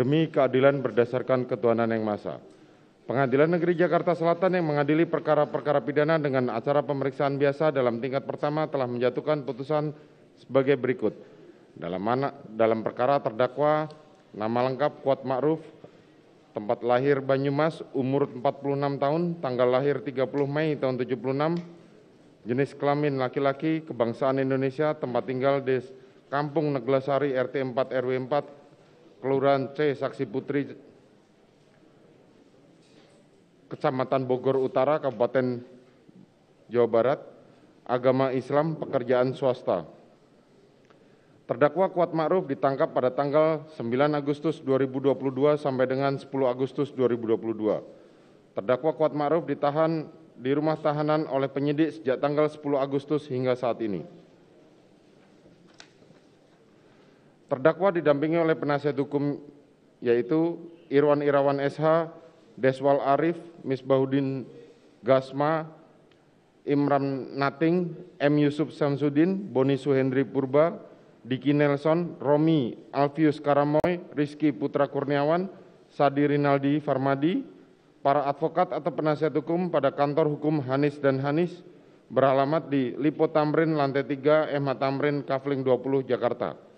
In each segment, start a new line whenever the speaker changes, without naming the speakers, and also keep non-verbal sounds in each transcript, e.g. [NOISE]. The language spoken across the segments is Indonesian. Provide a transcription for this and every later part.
demi keadilan berdasarkan ketuhanan yang masa. Pengadilan Negeri Jakarta Selatan yang mengadili perkara-perkara pidana dengan acara pemeriksaan biasa dalam tingkat pertama telah menjatuhkan putusan sebagai berikut. Dalam mana, dalam perkara terdakwa nama lengkap Kuat Ma'ruf, tempat lahir Banyumas, umur 46 tahun, tanggal lahir 30 Mei tahun 76, jenis kelamin laki-laki, kebangsaan Indonesia, tempat tinggal di Kampung Neglasari RT 4 RW 4, Kelurahan C, Saksi Putri, Kecamatan Bogor Utara, Kabupaten Jawa Barat, agama Islam, pekerjaan swasta. Terdakwa Kuat Ma'ruf ditangkap pada tanggal 9 Agustus 2022 sampai dengan 10 Agustus 2022. Terdakwa Kuat Ma'ruf ditahan di rumah tahanan oleh penyidik sejak tanggal 10 Agustus hingga saat ini. Terdakwa didampingi oleh penasihat hukum yaitu Irwan Irawan SH, Deswal Arif, Misbahudin Gasma, Imran Nating, M. Yusuf Samsudin, Boni Suhendri Purba, Diki Nelson, Romi Alfius Karamoy, Rizky Putra Kurniawan, Sadi Rinaldi Farmadi, para advokat atau penasihat hukum pada kantor hukum Hanis dan Hanis, beralamat di Lipo Tamrin, lantai 3, MH Tamrin, Kafling 20, Jakarta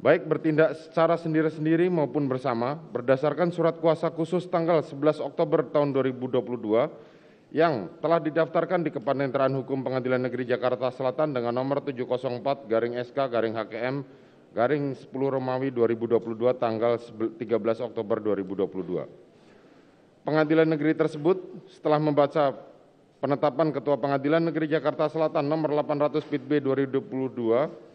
baik bertindak secara sendiri-sendiri maupun bersama berdasarkan surat kuasa khusus tanggal 11 Oktober tahun 2022 yang telah didaftarkan di Kepaniteraan Hukum Pengadilan Negeri Jakarta Selatan dengan nomor 704 garing SK garing HKM garing 10 Romawi 2022 tanggal 13 Oktober 2022. Pengadilan negeri tersebut setelah membaca penetapan Ketua Pengadilan Negeri Jakarta Selatan nomor 800 Pit 2022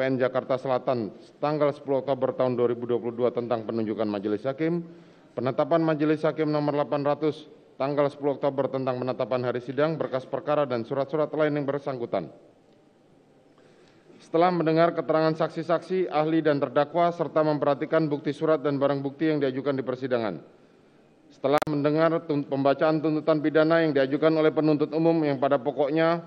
PN Jakarta Selatan tanggal 10 Oktober tahun 2022 tentang penunjukan majelis hakim, penetapan majelis hakim nomor 800 tanggal 10 Oktober tentang penetapan hari sidang, berkas perkara dan surat-surat lain yang bersangkutan. Setelah mendengar keterangan saksi-saksi, ahli dan terdakwa serta memperhatikan bukti surat dan barang bukti yang diajukan di persidangan. Setelah mendengar pembacaan tuntutan pidana yang diajukan oleh penuntut umum yang pada pokoknya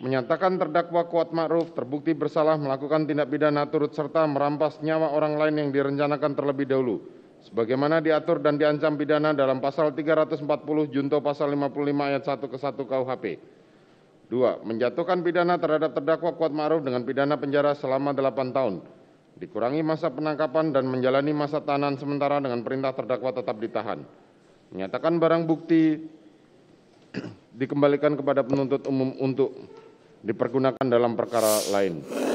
menyatakan terdakwa Kuat Ma'ruf terbukti bersalah melakukan tindak pidana turut serta merampas nyawa orang lain yang direncanakan terlebih dahulu sebagaimana diatur dan diancam pidana dalam pasal 340 junto pasal 55 ayat 1 ke 1 KUHP. 2. Menjatuhkan pidana terhadap terdakwa Kuat Ma'ruf dengan pidana penjara selama 8 tahun. Dikurangi masa penangkapan dan menjalani masa tahanan sementara dengan perintah terdakwa tetap ditahan. Menyatakan barang bukti [CLEARS THROAT] dikembalikan kepada penuntut umum untuk dipergunakan dalam perkara lain